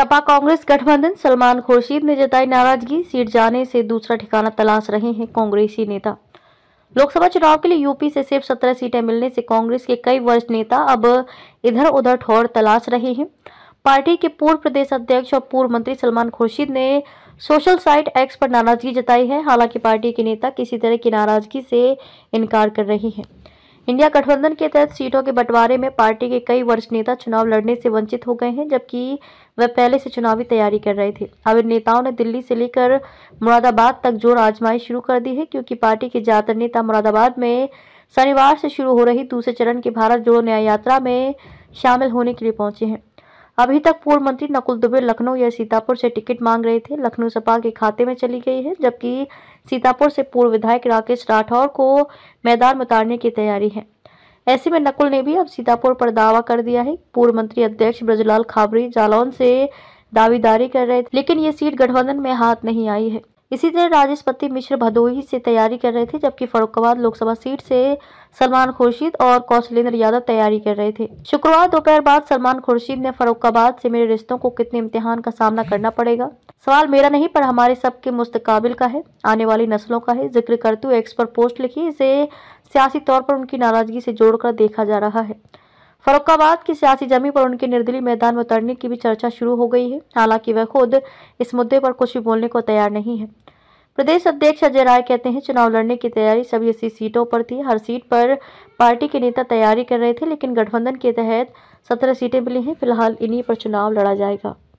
सपा कांग्रेस गठबंधन सलमान खुर्शीद ने जताई नाराजगी सीट जाने से दूसरा ठिकाना तलाश रहे हैं कांग्रेसी नेता लोकसभा चुनाव के लिए यूपी से सिर्फ सत्रह सीटें मिलने से कांग्रेस के कई वरिष्ठ नेता अब इधर उधर ठोर तलाश रहे हैं पार्टी के पूर्व प्रदेश अध्यक्ष और पूर्व मंत्री सलमान खुर्शीद ने सोशल साइट एक्स पर नाराजगी जताई है हालांकि पार्टी के नेता किसी तरह की नाराजगी से इनकार कर रहे हैं इंडिया गठबंधन के तहत सीटों के बंटवारे में पार्टी के कई वरिष्ठ नेता चुनाव लड़ने से वंचित हो गए हैं जबकि वह पहले से चुनावी तैयारी कर रहे थे अब इन नेताओं ने दिल्ली से लेकर मुरादाबाद तक जोर आजमाई शुरू कर दी है क्योंकि पार्टी के ज्यादातर नेता मुरादाबाद में शनिवार से शुरू हो रही दूसरे चरण की भारत जोड़ो न्याय यात्रा में शामिल होने के लिए पहुंचे हैं अभी तक पूर्व मंत्री नकुल दुबे लखनऊ या सीतापुर से टिकट मांग रहे थे लखनऊ सपा के खाते में चली गई है जबकि सीतापुर से पूर्व विधायक राकेश राठौर को मैदान में उतारने की तैयारी है ऐसे में नकुल ने भी अब सीतापुर पर दावा कर दिया है पूर्व मंत्री अध्यक्ष ब्रजलाल खाबरी जालौन से दावेदारी कर रहे थे लेकिन ये सीट गठबंधन में हाथ नहीं आई है इसी तरह राजेशपति मिश्र भदोही से तैयारी कर रहे थे जबकि फरुखाबाद लोकसभा सीट से सलमान खुर्शीद और कौशलेंद्र यादव तैयारी कर रहे थे शुक्रवार दोपहर बाद सलमान खुर्शीद ने फरुखाबाद से मेरे रिश्तों को कितने इम्तिहान का सामना करना पड़ेगा सवाल मेरा नहीं पर हमारे सबके मुस्तकबिल का है आने वाली नस्लों का है जिक्र करते हुए एक्स पर पोस्ट लिखी इसे सियासी तौर पर उनकी नाराजगी से जोड़कर देखा जा रहा है फरुखाबाद की सियासी जमी पर उनके निर्दलीय मैदान में उतरने की भी चर्चा शुरू हो गई है हालांकि वह खुद इस मुद्दे पर कुछ भी बोलने को तैयार नहीं है प्रदेश अध्यक्ष अजय राय कहते हैं चुनाव लड़ने की तैयारी सभी अस्सी सीटों पर थी हर सीट पर पार्टी के नेता तैयारी कर रहे थे लेकिन गठबंधन के तहत सत्रह सीटें मिली हैं फिलहाल इन्हीं पर चुनाव लड़ा जाएगा